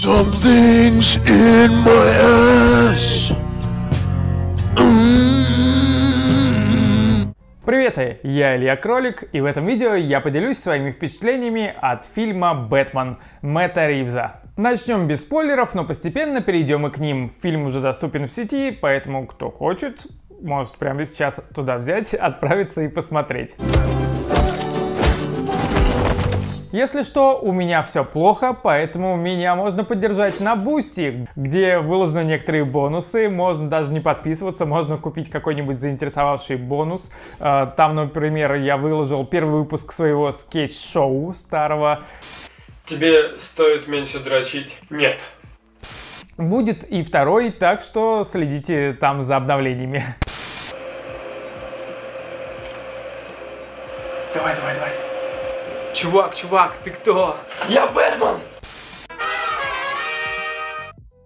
Something's in my ass. М-м-м. Привет, я Илья Кролик, и в этом видео я поделюсь своими впечатлениями от фильма «Бэтмен» Мэтта Ривза. Начнем без спойлеров, но постепенно перейдем и к ним. Фильм уже доступен в сети, поэтому кто хочет, может прямо сейчас туда взять, отправиться и посмотреть. Если что, у меня все плохо, поэтому меня можно поддержать на Бусти, где выложены некоторые бонусы, можно даже не подписываться, можно купить какой-нибудь заинтересовавший бонус. Э, там, например, я выложил первый выпуск своего скетч-шоу старого. Тебе стоит меньше дрочить? Нет. Будет и второй, так что следите там за обновлениями. Давай, давай, давай. Чувак, чувак, ты кто? Я Бэтмен!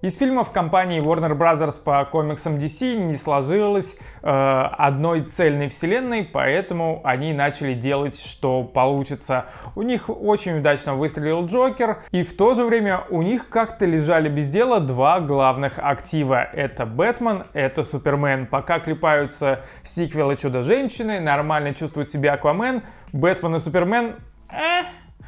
Из фильмов компании Warner Bros. по комиксам DC не сложилось э, одной цельной вселенной, поэтому они начали делать, что получится. У них очень удачно выстрелил Джокер, и в то же время у них как-то лежали без дела два главных актива. Это Бэтмен, это Супермен. Пока крепаются сиквелы Чудо-женщины, нормально чувствует себя Аквамен, Бэтмен и Супермен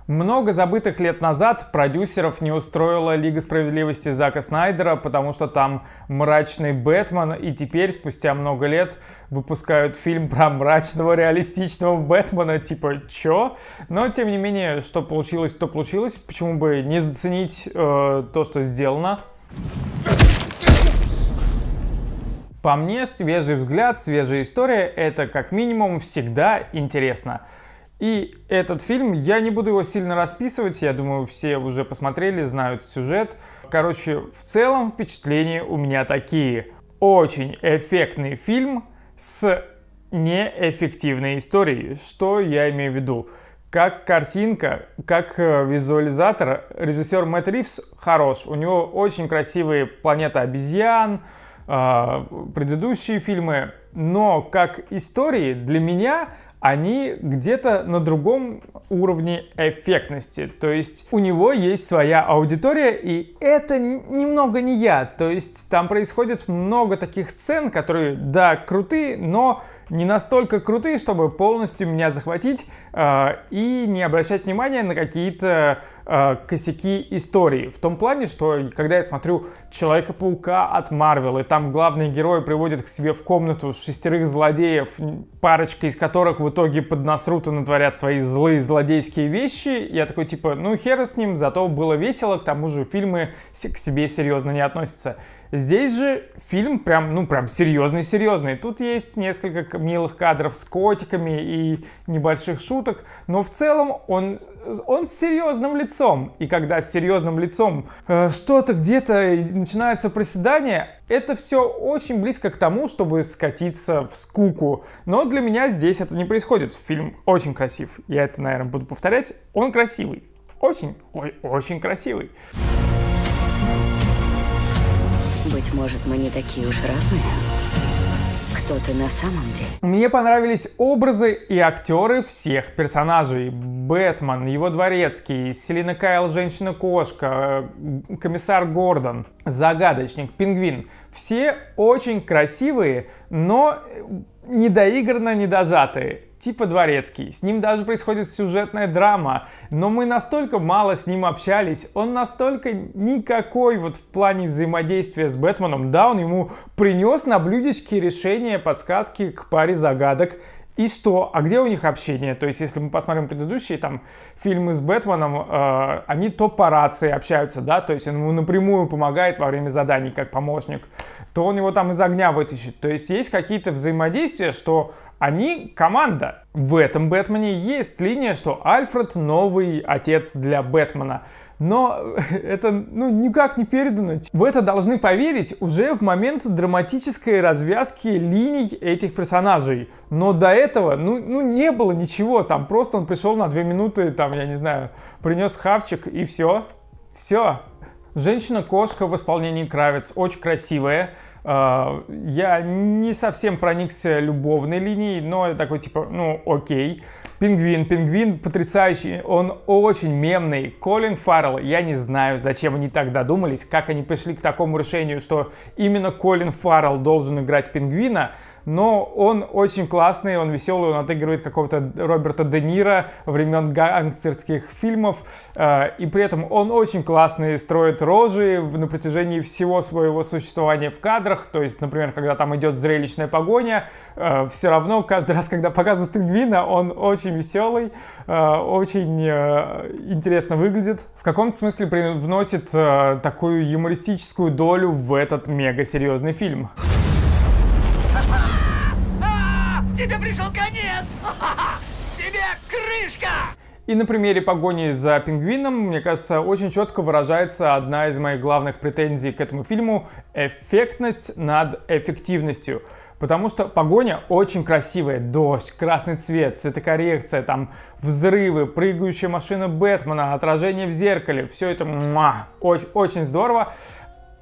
много забытых лет назад продюсеров не устроила Лига Справедливости Зака Снайдера, потому что там мрачный Бэтмен, и теперь, спустя много лет, выпускают фильм про мрачного реалистичного Бэтмена, типа чё? Но, тем не менее, что получилось, то получилось. Почему бы не заценить э, то, что сделано? По мне, свежий взгляд, свежая история — это как минимум всегда интересно. И этот фильм, я не буду его сильно расписывать, я думаю, все уже посмотрели, знают сюжет. Короче, в целом впечатления у меня такие. Очень эффектный фильм с неэффективной историей. Что я имею в виду? Как картинка, как э, визуализатор, режиссер Мэтт Ривз хорош. У него очень красивые планеты обезьян, э, предыдущие фильмы. Но как истории для меня они где-то на другом уровне эффектности. То есть у него есть своя аудитория, и это немного не я. То есть там происходит много таких сцен, которые, да, крутые, но не настолько крутые, чтобы полностью меня захватить э, и не обращать внимания на какие-то э, косяки истории. В том плане, что когда я смотрю Человека-паука от Марвел, и там главные герои приводят к себе в комнату шестерых злодеев, парочка из которых в итоге под Насруто натворят свои злые злодейские вещи, я такой типа, ну хер с ним, зато было весело, к тому же фильмы к себе серьезно не относятся. Здесь же фильм прям, ну, прям серьезный-серьезный. Тут есть несколько милых кадров с котиками и небольших шуток, но в целом он, он с серьезным лицом. И когда с серьезным лицом э, что-то где-то начинается проседание, это все очень близко к тому, чтобы скатиться в скуку. Но для меня здесь это не происходит. Фильм очень красив. Я это, наверное, буду повторять. Он красивый. Очень, ой, очень красивый. Быть может, мы не такие уж разные? кто ты на самом деле. Мне понравились образы и актеры всех персонажей. Бэтмен, его дворецкий, Селина Кайл, женщина-кошка, э, комиссар Гордон, загадочник, пингвин. Все очень красивые, но э, недоигранно недожатые типа дворецкий. С ним даже происходит сюжетная драма, но мы настолько мало с ним общались, он настолько никакой вот в плане взаимодействия с Бэтменом. Да, он ему принес на блюдечке решение подсказки к паре загадок, и что? А где у них общение? То есть, если мы посмотрим предыдущие там фильмы с Бэтменом, э, они то по рации общаются, да, то есть он ему напрямую помогает во время заданий как помощник, то он его там из огня вытащит. То есть есть какие-то взаимодействия, что они команда. В этом Бэтмене есть линия, что Альфред новый отец для Бэтмена. Но это ну, никак не передано. В это должны поверить уже в момент драматической развязки линий этих персонажей. Но до этого ну, ну не было ничего. Там просто он пришел на две минуты, там, я не знаю, принес хавчик и все. Все. Женщина-кошка в исполнении Кравец очень красивая. А, я не совсем проникся любовной линией, но такой типа, ну окей. Пингвин, пингвин потрясающий, он очень мемный. Колин Фаррелл, я не знаю, зачем они так додумались, как они пришли к такому решению, что именно Колин Фаррелл должен играть пингвина, но он очень классный, он веселый, он отыгрывает какого-то Роберта Де Ниро времен гангстерских фильмов, э, и при этом он очень классный, строит рожи на протяжении всего своего существования в кадрах, то есть, например, когда там идет зрелищная погоня, э, все равно каждый раз, когда показывают пингвина, он очень веселый, э, очень интересно выглядит, в каком-то смысле приносит такую юмористическую долю в этот мега серьезный фильм тебе пришел конец! Тебе крышка! И на примере погони за пингвином, мне кажется, очень четко выражается одна из моих главных претензий к этому фильму — эффектность над эффективностью. Потому что погоня очень красивая. Дождь, красный цвет, цветокоррекция, там взрывы, прыгающая машина Бэтмена, отражение в зеркале. Все это муа, очень, очень здорово.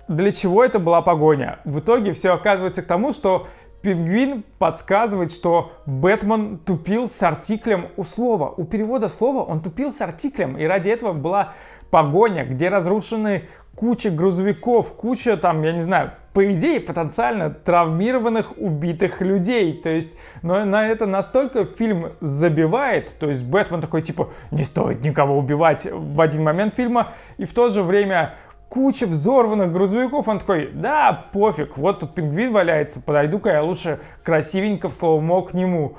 Для чего это была погоня? В итоге все оказывается к тому, что Пингвин подсказывает, что Бэтмен тупил с артиклем у слова. У перевода слова он тупил с артиклем, и ради этого была погоня, где разрушены куча грузовиков, куча там, я не знаю, по идее, потенциально травмированных, убитых людей. То есть, но на это настолько фильм забивает. То есть, Бэтмен такой, типа, не стоит никого убивать в один момент фильма. И в то же время куча взорванных грузовиков. Он такой, да, пофиг, вот тут пингвин валяется, подойду-ка я лучше красивенько в слово к нему.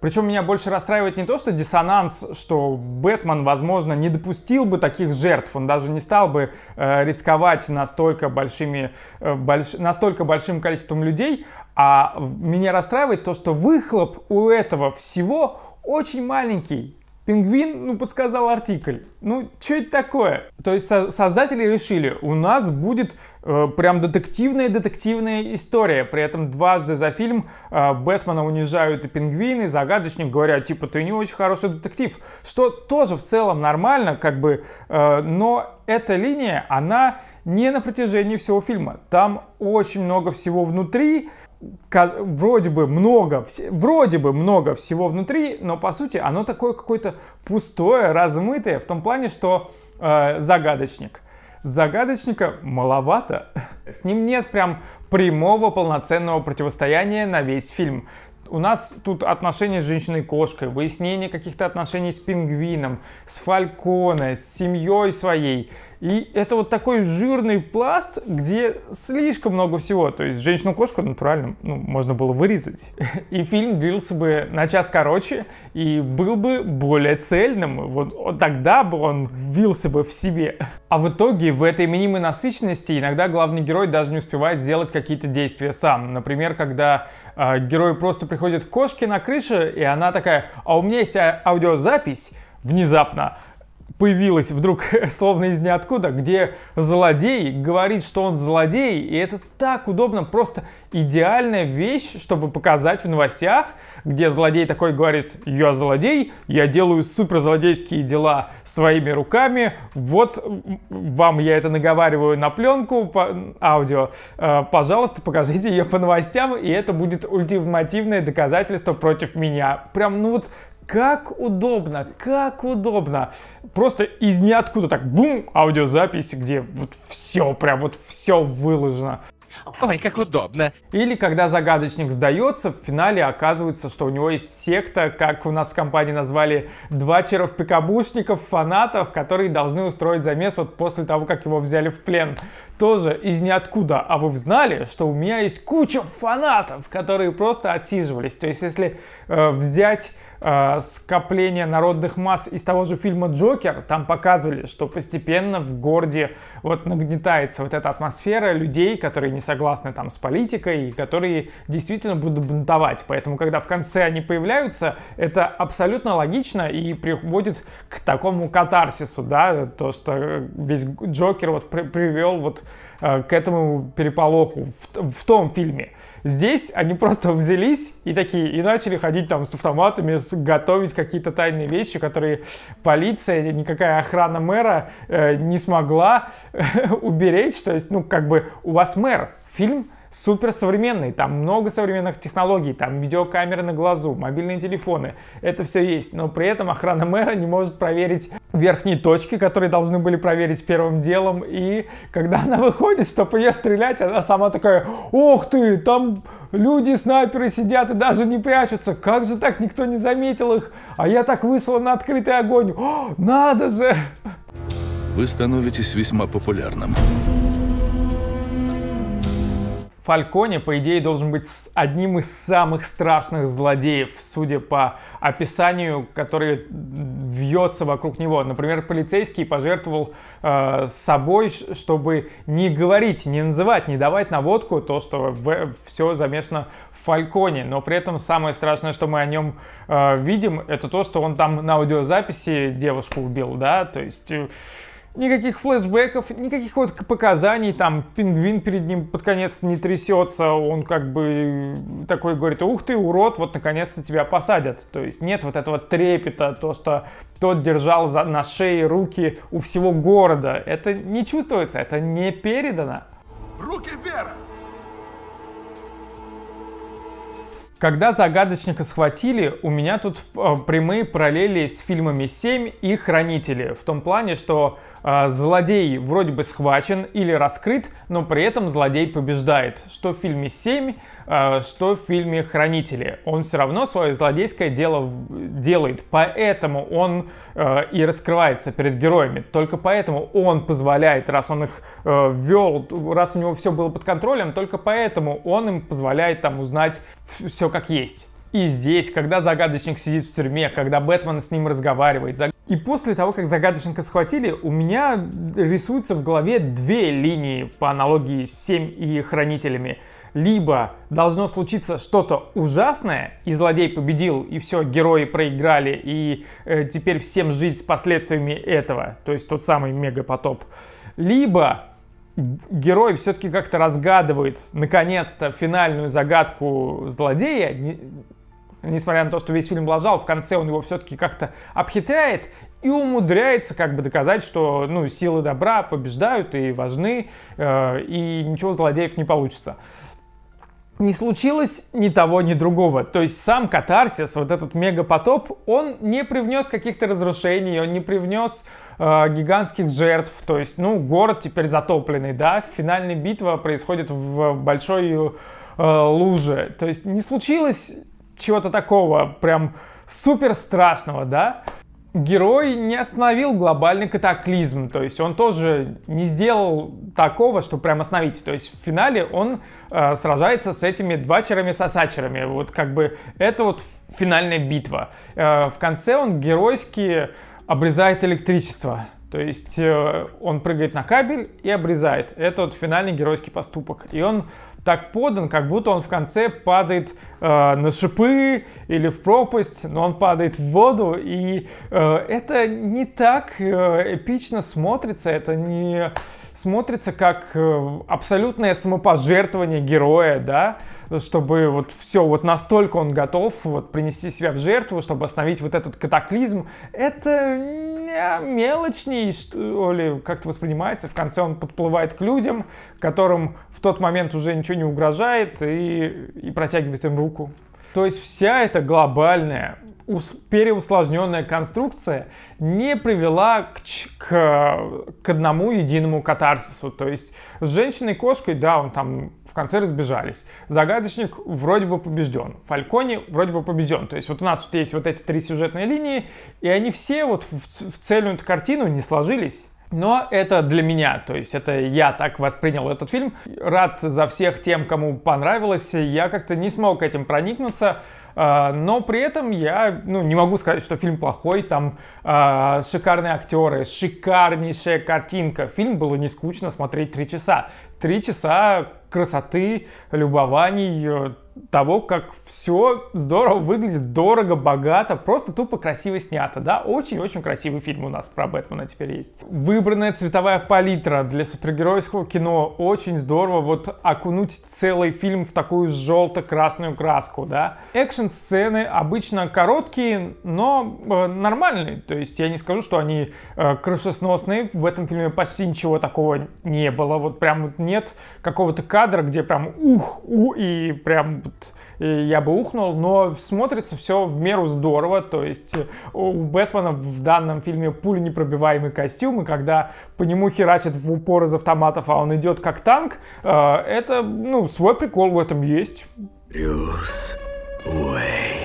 Причем меня больше расстраивает не то, что диссонанс, что Бэтмен, возможно, не допустил бы таких жертв, он даже не стал бы э, рисковать настолько, большими, э, больш... настолько большим количеством людей, а меня расстраивает то, что выхлоп у этого всего очень маленький. Пингвин, ну, подсказал артикль. Ну, что это такое? То есть со создатели решили, у нас будет э, прям детективная-детективная история. При этом дважды за фильм э, Бэтмена унижают и пингвины, и загадочник говорят, типа, ты не очень хороший детектив. Что тоже в целом нормально, как бы, э, но эта линия, она не на протяжении всего фильма. Там очень много всего внутри, вроде бы много, вроде бы много всего внутри, но по сути оно такое какое-то пустое, размытое, в том плане, что э, загадочник. Загадочника маловато. С ним нет прям прямого полноценного противостояния на весь фильм. У нас тут отношения с женщиной-кошкой, выяснение каких-то отношений с пингвином, с фальконой, с семьей своей, и это вот такой жирный пласт, где слишком много всего. То есть женщину-кошку натурально ну, можно было вырезать. И фильм длился бы на час короче и был бы более цельным. Вот, вот тогда бы он вился бы в себе. А в итоге в этой минимой насыщенности иногда главный герой даже не успевает сделать какие-то действия сам. Например, когда э, герой просто приходит к кошке на крыше, и она такая, а у меня есть а, аудиозапись, внезапно появилась вдруг словно из ниоткуда, где злодей говорит, что он злодей, и это так удобно просто идеальная вещь, чтобы показать в новостях, где злодей такой говорит, я злодей, я делаю суперзлодейские дела своими руками, вот вам я это наговариваю на пленку, по, аудио, э, пожалуйста, покажите ее по новостям, и это будет ультимативное доказательство против меня. Прям, ну вот, как удобно, как удобно. Просто из ниоткуда так бум, аудиозапись, где вот все, прям вот все выложено. Ой, как удобно. Или когда загадочник сдается, в финале оказывается, что у него есть секта, как у нас в компании назвали, два черов пикабушников фанатов, которые должны устроить замес вот после того, как его взяли в плен. Тоже из ниоткуда. А вы знали, что у меня есть куча фанатов, которые просто отсиживались. То есть, если э, взять э, скопление народных масс из того же фильма «Джокер», там показывали, что постепенно в городе вот нагнетается вот эта атмосфера людей, которые не согласны там с политикой, которые действительно будут бунтовать. Поэтому, когда в конце они появляются, это абсолютно логично и приводит к такому катарсису, да, то, что весь Джокер вот при привел вот э, к этому переполоху в, в том фильме. Здесь они просто взялись и такие, и начали ходить там с автоматами, с, готовить какие-то тайные вещи, которые полиция, никакая охрана мэра э, не смогла э, уберечь. То есть, ну, как бы у вас мэр, фильм супер современный, там много современных технологий, там видеокамеры на глазу, мобильные телефоны, это все есть, но при этом охрана мэра не может проверить верхние точки, которые должны были проверить первым делом, и когда она выходит, чтобы ее стрелять, она сама такая, ох ты, там люди, снайперы сидят и даже не прячутся, как же так, никто не заметил их, а я так вышла на открытый огонь, О, надо же! Вы становитесь весьма популярным. Фальконе, по идее, должен быть одним из самых страшных злодеев, судя по описанию, которое вьется вокруг него. Например, полицейский пожертвовал э, собой, чтобы не говорить, не называть, не давать наводку то, что в, все замешано в Фальконе. Но при этом самое страшное, что мы о нем э, видим, это то, что он там на аудиозаписи девушку убил, да, то есть... Э, никаких флешбеков, никаких вот показаний, там, пингвин перед ним под конец не трясется, он как бы такой говорит, ух ты, урод, вот наконец-то тебя посадят. То есть нет вот этого трепета, то, что тот держал за, на шее руки у всего города. Это не чувствуется, это не передано. Руки вверх! Когда «Загадочника» схватили, у меня тут э, прямые параллели с фильмами «7» и «Хранители». В том плане, что э, злодей вроде бы схвачен или раскрыт, но при этом злодей побеждает. Что в фильме «7», э, что в фильме «Хранители». Он все равно свое злодейское дело делает, поэтому он э, и раскрывается перед героями. Только поэтому он позволяет, раз он их э, вел, раз у него все было под контролем, только поэтому он им позволяет там узнать все как есть. И здесь, когда загадочник сидит в тюрьме, когда Бэтмен с ним разговаривает. И после того, как загадочника схватили, у меня рисуются в голове две линии по аналогии с 7 и хранителями. Либо должно случиться что-то ужасное, и злодей победил, и все, герои проиграли, и э, теперь всем жить с последствиями этого, то есть тот самый мегапотоп. Либо герой все-таки как-то разгадывает, наконец-то, финальную загадку злодея, не, несмотря на то, что весь фильм лажал, в конце он его все-таки как-то обхитряет и умудряется как бы доказать, что ну, силы добра побеждают и важны, э, и ничего злодеев не получится не случилось ни того, ни другого. То есть сам катарсис, вот этот мегапотоп, он не привнес каких-то разрушений, он не привнес э, гигантских жертв. То есть, ну, город теперь затопленный, да, финальная битва происходит в большой э, луже. То есть не случилось чего-то такого прям супер страшного, да герой не остановил глобальный катаклизм, то есть он тоже не сделал такого, чтобы прям остановить. То есть в финале он э, сражается с этими двачерами-сосачерами, вот как бы это вот финальная битва. Э, в конце он геройски обрезает электричество. То есть э, он прыгает на кабель и обрезает. Это вот финальный геройский поступок. И он так подан, как будто он в конце падает э, на шипы или в пропасть, но он падает в воду, и э, это не так э, эпично смотрится, это не смотрится как э, абсолютное самопожертвование героя, да, чтобы вот все, вот настолько он готов вот принести себя в жертву, чтобы остановить вот этот катаклизм, это меня мелочней, что ли, как-то воспринимается. В конце он подплывает к людям, которым в тот момент уже ничего не угрожает, и, и протягивает им руку. То есть вся эта глобальная переусложненная конструкция не привела к, к, к одному единому катарсису. То есть с женщиной-кошкой, да, он там в конце разбежались. Загадочник вроде бы побежден. Фалькони вроде бы побежден. То есть вот у нас вот есть вот эти три сюжетные линии, и они все вот в, в цельную картину не сложились. Но это для меня, то есть это я так воспринял этот фильм. Рад за всех тем, кому понравилось. Я как-то не смог этим проникнуться. А, но при этом я ну, не могу сказать, что фильм плохой, там э, шикарные актеры, шикарнейшая картинка. Фильм было не скучно смотреть три часа. Три часа красоты, любований, того, как все здорово выглядит, дорого, богато, просто тупо красиво снято, да? Очень-очень красивый фильм у нас про Бэтмена теперь есть. Выбранная цветовая палитра для супергеройского кино очень здорово вот окунуть целый фильм в такую желто-красную краску, да? Экшн-сцены обычно короткие, но э, нормальные, то есть я не скажу, что они э, крышесносные, в этом фильме почти ничего такого не было, вот прям вот нет какого-то кадра, где прям ух, у и прям Э, я бы ухнул, но смотрится все в меру здорово, то есть э, у Бэтмена в данном фильме пуленепробиваемый костюм, и когда по нему херачат в упор из автоматов, а он идет как танк, э, это, ну, свой прикол в этом есть. Брюс Уэйн.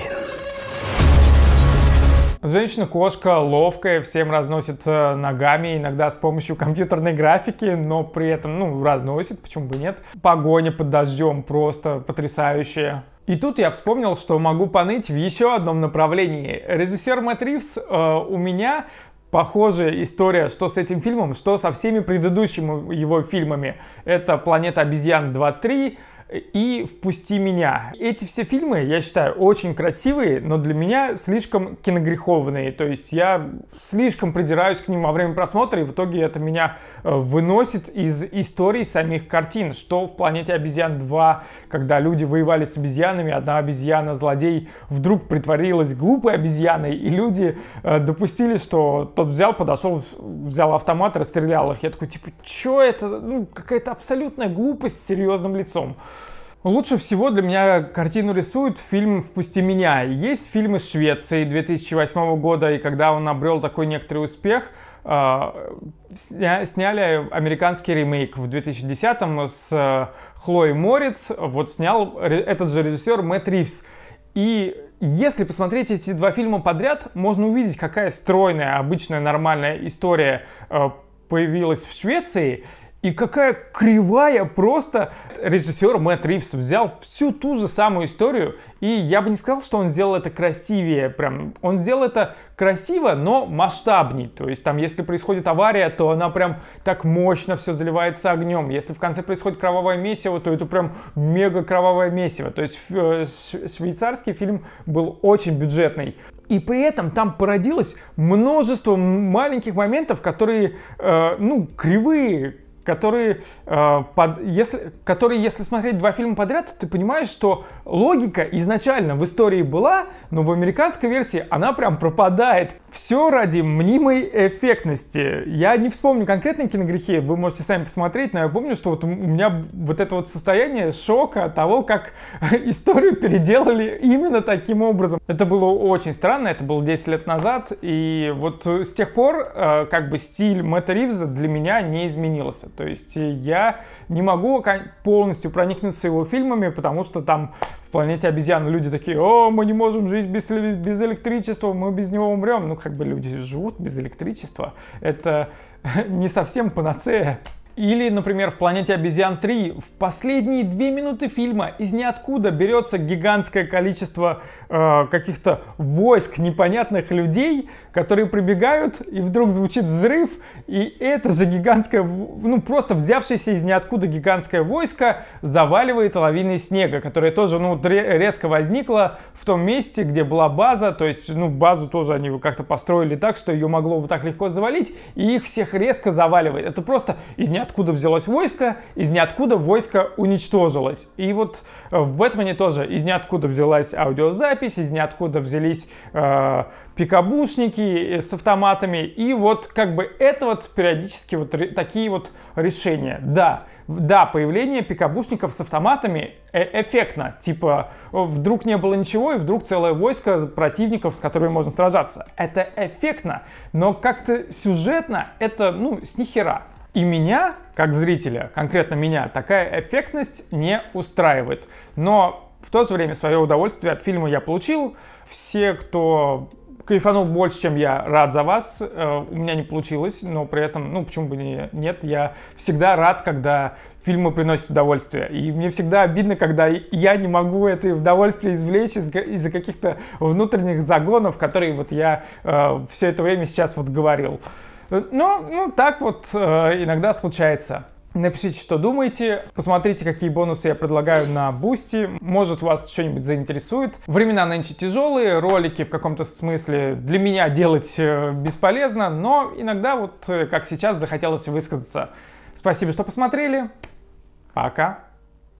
Женщина-кошка ловкая, всем разносит э, ногами, иногда с помощью компьютерной графики, но при этом, ну, разносит, почему бы нет. Погоня под дождем просто потрясающая. И тут я вспомнил, что могу поныть в еще одном направлении. Режиссер Мэтт Ривз э, у меня похожая история, что с этим фильмом, что со всеми предыдущими его фильмами. Это «Планета обезьян 2.3», и «Впусти меня». Эти все фильмы, я считаю, очень красивые, но для меня слишком киногреховные. То есть я слишком придираюсь к ним во время просмотра, и в итоге это меня э, выносит из истории самих картин. Что в «Планете обезьян 2», когда люди воевали с обезьянами, одна обезьяна-злодей вдруг притворилась глупой обезьяной, и люди э, допустили, что тот взял, подошел, взял автомат, расстрелял их. Я такой, типа, что это? Ну, какая-то абсолютная глупость с серьезным лицом. Лучше всего для меня картину рисует фильм «Впусти меня». Есть фильм из Швеции 2008 года, и когда он обрел такой некоторый успех, э, сняли американский ремейк в 2010-м с э, Хлоей Морец. Вот снял этот же режиссер Мэтт Ривз. И если посмотреть эти два фильма подряд, можно увидеть, какая стройная, обычная, нормальная история э, появилась в Швеции – и какая кривая просто режиссер Мэтт Ривз взял всю ту же самую историю, и я бы не сказал, что он сделал это красивее, прям, он сделал это красиво, но масштабней, то есть там, если происходит авария, то она прям так мощно все заливается огнем, если в конце происходит кровавое месиво, то это прям мега кровавое месиво, то есть э, швейцарский фильм был очень бюджетный, и при этом там породилось множество маленьких моментов, которые, э, ну, кривые, которые, э, под, если, которые, если смотреть два фильма подряд, ты понимаешь, что логика изначально в истории была, но в американской версии она прям пропадает. Все ради мнимой эффектности. Я не вспомню конкретные киногрехи, вы можете сами посмотреть, но я помню, что вот у меня вот это вот состояние шока от того, как историю переделали именно таким образом. Это было очень странно, это было 10 лет назад, и вот с тех пор э, как бы стиль Мэтта Ривза для меня не изменился. То есть я не могу полностью проникнуться его фильмами, потому что там в планете обезьян люди такие, о, мы не можем жить без, без электричества, мы без него умрем. Ну, как бы люди живут без электричества. Это не совсем панацея или, например, в «Планете обезьян 3» в последние две минуты фильма из ниоткуда берется гигантское количество э, каких-то войск непонятных людей, которые прибегают, и вдруг звучит взрыв, и это же гигантское, ну просто взявшееся из ниоткуда гигантское войско заваливает лавиной снега, которая тоже ну, резко возникла в том месте, где была база, то есть ну, базу тоже они как-то построили так, что ее могло вот так легко завалить, и их всех резко заваливает. Это просто из ниоткуда ниоткуда взялось войско, из ниоткуда войско уничтожилось. И вот э, в Бэтмене тоже из ниоткуда взялась аудиозапись, из ниоткуда взялись э, пикабушники э, с автоматами. И вот как бы это вот периодически вот такие вот решения. Да, да, появление пикабушников с автоматами э эффектно. Типа вдруг не было ничего, и вдруг целое войско противников, с которыми можно сражаться. Это эффектно, но как-то сюжетно это, ну, с нихера. И меня, как зрителя, конкретно меня, такая эффектность не устраивает. Но в то же время свое удовольствие от фильма я получил. Все, кто кайфанул больше, чем я. Рад за вас. Э, у меня не получилось, но при этом, ну, почему бы не, нет, я всегда рад, когда фильмы приносят удовольствие. И мне всегда обидно, когда я не могу это удовольствие извлечь из- из-за каких-то внутренних загонов, которые вот я э, все это время сейчас вот говорил. Э, ну, ну так вот э, иногда случается. Напишите, что думаете, посмотрите, какие бонусы я предлагаю на Бусти, может вас что-нибудь заинтересует. Времена нынче тяжелые, ролики в каком-то смысле для меня делать э, бесполезно, но иногда вот, э, как сейчас, захотелось высказаться. Спасибо, что посмотрели, пока!